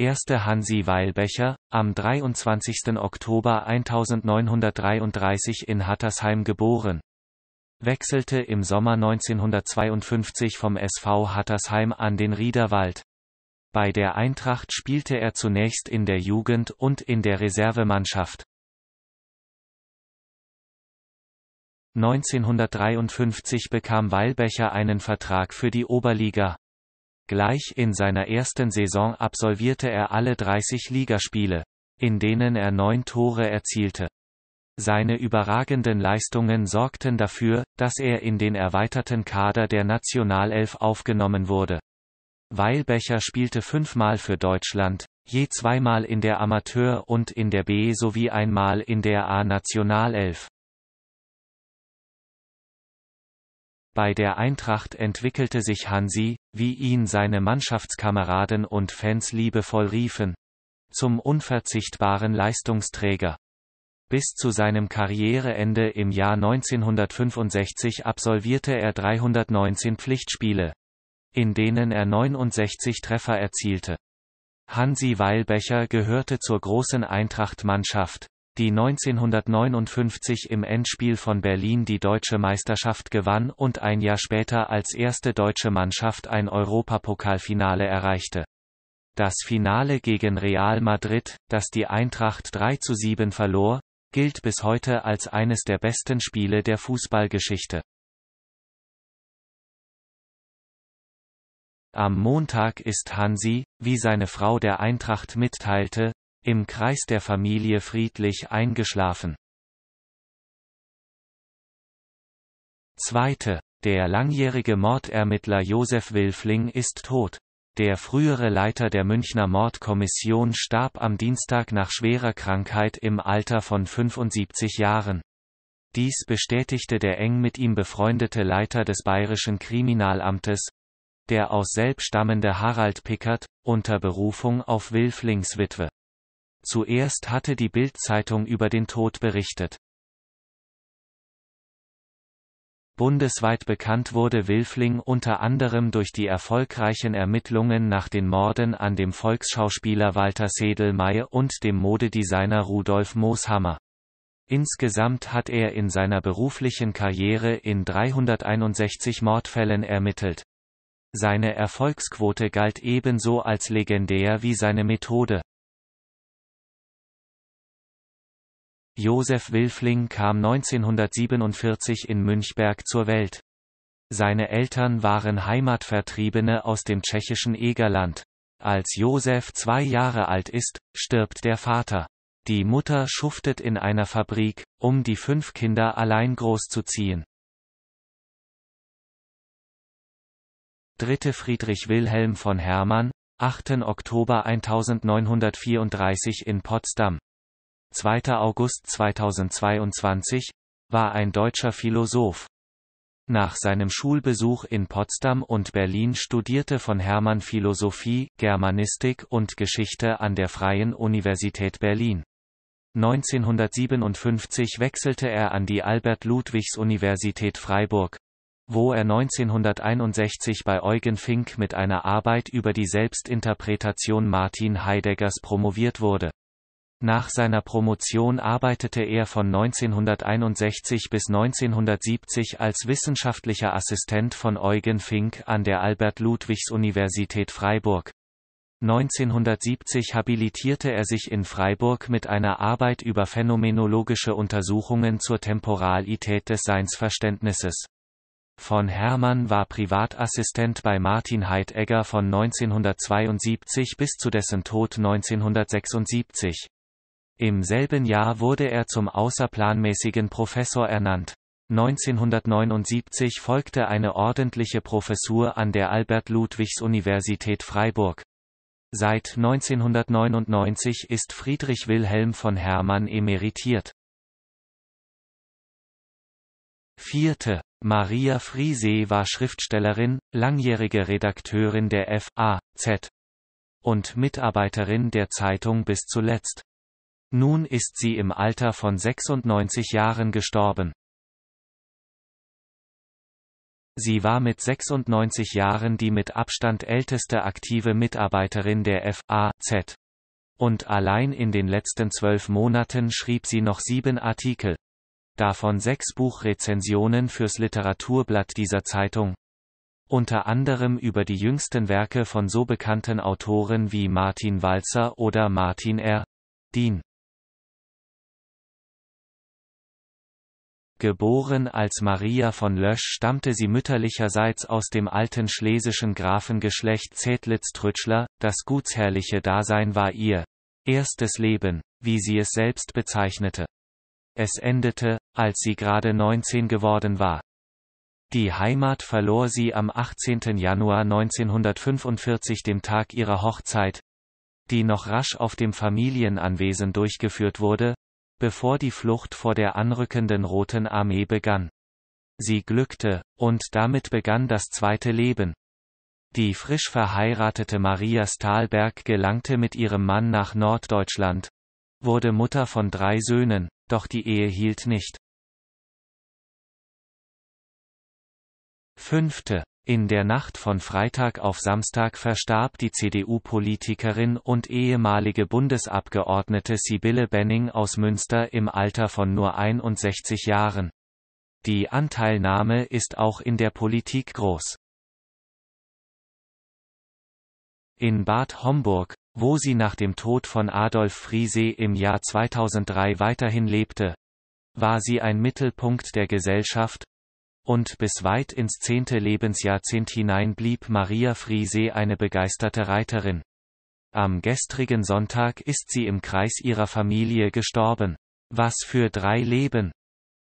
Erste Hansi Weilbecher, am 23. Oktober 1933 in Hattersheim geboren. Wechselte im Sommer 1952 vom SV Hattersheim an den Riederwald. Bei der Eintracht spielte er zunächst in der Jugend und in der Reservemannschaft. 1953 bekam Weilbecher einen Vertrag für die Oberliga. Gleich in seiner ersten Saison absolvierte er alle 30 Ligaspiele, in denen er neun Tore erzielte. Seine überragenden Leistungen sorgten dafür, dass er in den erweiterten Kader der Nationalelf aufgenommen wurde. Weilbecher spielte fünfmal für Deutschland, je zweimal in der Amateur- und in der B- sowie einmal in der A-Nationalelf. Bei der Eintracht entwickelte sich Hansi, wie ihn seine Mannschaftskameraden und Fans liebevoll riefen, zum unverzichtbaren Leistungsträger. Bis zu seinem Karriereende im Jahr 1965 absolvierte er 319 Pflichtspiele, in denen er 69 Treffer erzielte. Hansi Weilbecher gehörte zur großen Eintracht-Mannschaft, die 1959 im Endspiel von Berlin die deutsche Meisterschaft gewann und ein Jahr später als erste deutsche Mannschaft ein Europapokalfinale erreichte. Das Finale gegen Real Madrid, das die Eintracht 3 zu 7 verlor, gilt bis heute als eines der besten Spiele der Fußballgeschichte. Am Montag ist Hansi, wie seine Frau der Eintracht mitteilte, im Kreis der Familie friedlich eingeschlafen. Zweite. Der langjährige Mordermittler Josef Wilfling ist tot. Der frühere Leiter der Münchner Mordkommission starb am Dienstag nach schwerer Krankheit im Alter von 75 Jahren. Dies bestätigte der eng mit ihm befreundete Leiter des bayerischen Kriminalamtes, der aus Selb stammende Harald Pickert, unter Berufung auf Wilflings Witwe. Zuerst hatte die Bild-Zeitung über den Tod berichtet. Bundesweit bekannt wurde Wilfling unter anderem durch die erfolgreichen Ermittlungen nach den Morden an dem Volksschauspieler Walter Sedelmeier und dem Modedesigner Rudolf Mooshammer. Insgesamt hat er in seiner beruflichen Karriere in 361 Mordfällen ermittelt. Seine Erfolgsquote galt ebenso als legendär wie seine Methode. Josef Wilfling kam 1947 in Münchberg zur Welt. Seine Eltern waren Heimatvertriebene aus dem tschechischen Egerland. Als Josef zwei Jahre alt ist, stirbt der Vater. Die Mutter schuftet in einer Fabrik, um die fünf Kinder allein großzuziehen. Dritte Friedrich Wilhelm von Hermann, 8. Oktober 1934 in Potsdam 2. August 2022, war ein deutscher Philosoph. Nach seinem Schulbesuch in Potsdam und Berlin studierte von Hermann Philosophie, Germanistik und Geschichte an der Freien Universität Berlin. 1957 wechselte er an die Albert-Ludwigs-Universität Freiburg, wo er 1961 bei Eugen Fink mit einer Arbeit über die Selbstinterpretation Martin Heideggers promoviert wurde. Nach seiner Promotion arbeitete er von 1961 bis 1970 als wissenschaftlicher Assistent von Eugen Fink an der Albert-Ludwigs-Universität Freiburg. 1970 habilitierte er sich in Freiburg mit einer Arbeit über phänomenologische Untersuchungen zur Temporalität des Seinsverständnisses. Von Hermann war Privatassistent bei Martin Heidegger von 1972 bis zu dessen Tod 1976. Im selben Jahr wurde er zum außerplanmäßigen Professor ernannt. 1979 folgte eine ordentliche Professur an der Albert-Ludwigs-Universität Freiburg. Seit 1999 ist Friedrich Wilhelm von Hermann emeritiert. Vierte. Maria Friese war Schriftstellerin, langjährige Redakteurin der F.A.Z. und Mitarbeiterin der Zeitung bis zuletzt. Nun ist sie im Alter von 96 Jahren gestorben. Sie war mit 96 Jahren die mit Abstand älteste aktive Mitarbeiterin der FAZ. Und allein in den letzten zwölf Monaten schrieb sie noch sieben Artikel. Davon sechs Buchrezensionen fürs Literaturblatt dieser Zeitung. Unter anderem über die jüngsten Werke von so bekannten Autoren wie Martin Walzer oder Martin R. Dean. Geboren als Maria von Lösch stammte sie mütterlicherseits aus dem alten schlesischen Grafengeschlecht Zedlitz-Trütschler, das gutsherrliche Dasein war ihr erstes Leben, wie sie es selbst bezeichnete. Es endete, als sie gerade 19 geworden war. Die Heimat verlor sie am 18. Januar 1945 dem Tag ihrer Hochzeit, die noch rasch auf dem Familienanwesen durchgeführt wurde, bevor die Flucht vor der anrückenden Roten Armee begann. Sie glückte, und damit begann das zweite Leben. Die frisch verheiratete Maria Stahlberg gelangte mit ihrem Mann nach Norddeutschland, wurde Mutter von drei Söhnen, doch die Ehe hielt nicht. Fünfte in der Nacht von Freitag auf Samstag verstarb die CDU-Politikerin und ehemalige Bundesabgeordnete Sibylle Benning aus Münster im Alter von nur 61 Jahren. Die Anteilnahme ist auch in der Politik groß. In Bad Homburg, wo sie nach dem Tod von Adolf Friese im Jahr 2003 weiterhin lebte, war sie ein Mittelpunkt der Gesellschaft, und bis weit ins zehnte Lebensjahrzehnt hinein blieb Maria Friese eine begeisterte Reiterin. Am gestrigen Sonntag ist sie im Kreis ihrer Familie gestorben. Was für drei Leben!